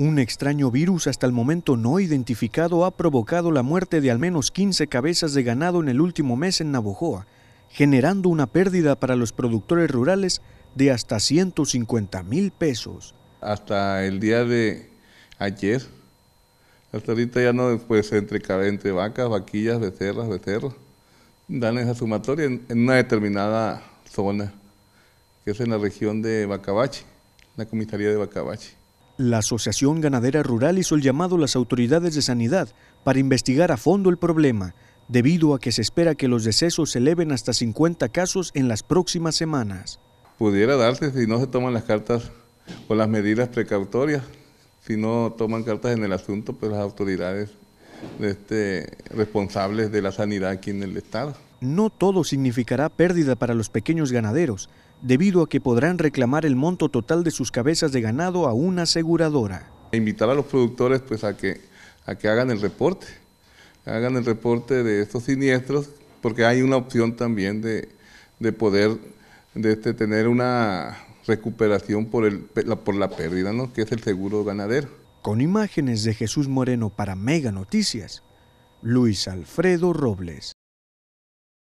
Un extraño virus hasta el momento no identificado ha provocado la muerte de al menos 15 cabezas de ganado en el último mes en Navojoa, generando una pérdida para los productores rurales de hasta 150 mil pesos. Hasta el día de ayer, hasta ahorita ya no, pues entre, entre vacas, vaquillas, becerras, becerros, dan esa sumatoria en, una determinada zona, que es en la región de Bacabachi, la comisaría de Bacabachi. La Asociación Ganadera Rural hizo el llamado a las autoridades de sanidad para investigar a fondo el problema, debido a que se espera que los decesos se eleven hasta 50 casos en las próximas semanas. Pudiera darse si no se toman las cartas o las medidas precautorias, si no toman cartas en el asunto, por pues las autoridades este, responsables de la sanidad aquí en el Estado no todo significará pérdida para los pequeños ganaderos, debido a que podrán reclamar el monto total de sus cabezas de ganado a una aseguradora. E invitar a los productores pues, a, que, a que hagan el reporte, hagan el reporte de estos siniestros, porque hay una opción también de, poder de este, tener una recuperación por, por la pérdida, que es el seguro ganadero. Con imágenes de Jesús Moreno para Mega Noticias, Luis Alfredo Robles.